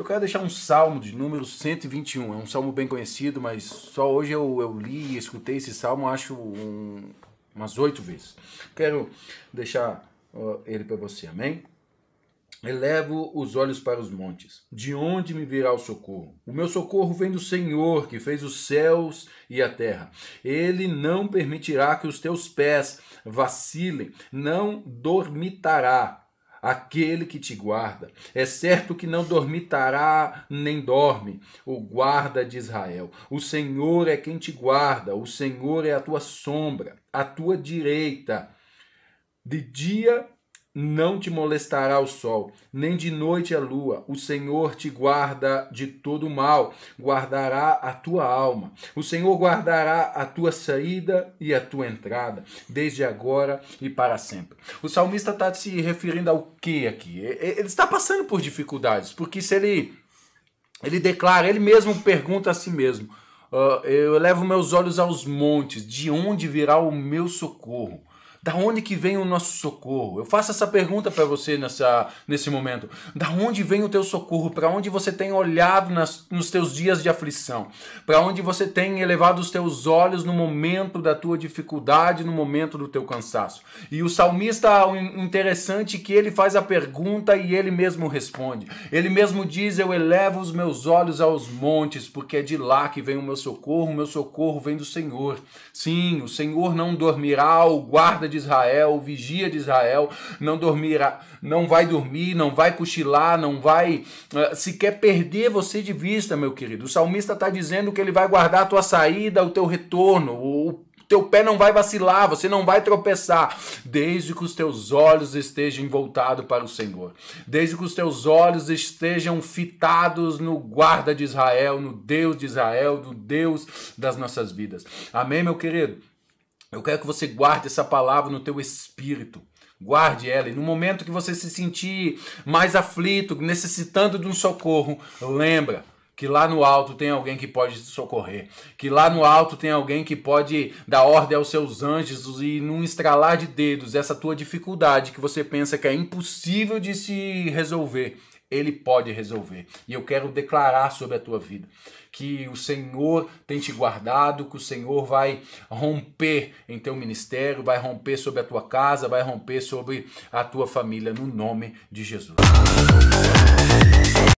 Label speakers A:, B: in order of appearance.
A: Eu quero deixar um salmo de número 121. É um salmo bem conhecido, mas só hoje eu, eu li e escutei esse salmo, acho um, umas oito vezes. Quero deixar ele para você, amém? Elevo os olhos para os montes. De onde me virá o socorro? O meu socorro vem do Senhor, que fez os céus e a terra. Ele não permitirá que os teus pés vacilem, não dormitará Aquele que te guarda, é certo que não dormitará nem dorme, o guarda de Israel. O Senhor é quem te guarda, o Senhor é a tua sombra, a tua direita. De dia não te molestará o sol, nem de noite a lua. O Senhor te guarda de todo mal, guardará a tua alma. O Senhor guardará a tua saída e a tua entrada, desde agora e para sempre. O salmista está se referindo ao que aqui? Ele está passando por dificuldades, porque se ele, ele declara, ele mesmo pergunta a si mesmo: uh, Eu levo meus olhos aos montes, de onde virá o meu socorro? Da onde que vem o nosso socorro? Eu faço essa pergunta para você nessa, nesse momento. Da onde vem o teu socorro? Para onde você tem olhado nas, nos teus dias de aflição? Para onde você tem elevado os teus olhos no momento da tua dificuldade, no momento do teu cansaço? E o salmista, interessante é que ele faz a pergunta e ele mesmo responde. Ele mesmo diz: Eu elevo os meus olhos aos montes, porque é de lá que vem o meu socorro. O meu socorro vem do Senhor. Sim, o Senhor não dormirá, o guarda de Israel, o vigia de Israel, não dormirá, não vai dormir, não vai cochilar, não vai uh, sequer perder você de vista, meu querido. O salmista está dizendo que ele vai guardar a tua saída, o teu retorno, o teu pé não vai vacilar, você não vai tropeçar, desde que os teus olhos estejam voltados para o Senhor, desde que os teus olhos estejam fitados no guarda de Israel, no Deus de Israel, no Deus das nossas vidas. Amém, meu querido? Eu quero que você guarde essa palavra no teu espírito. Guarde ela e no momento que você se sentir mais aflito, necessitando de um socorro, lembra que lá no alto tem alguém que pode te socorrer, que lá no alto tem alguém que pode dar ordem aos seus anjos e num estralar de dedos essa tua dificuldade que você pensa que é impossível de se resolver ele pode resolver. E eu quero declarar sobre a tua vida que o Senhor tem te guardado, que o Senhor vai romper em teu ministério, vai romper sobre a tua casa, vai romper sobre a tua família, no nome de Jesus.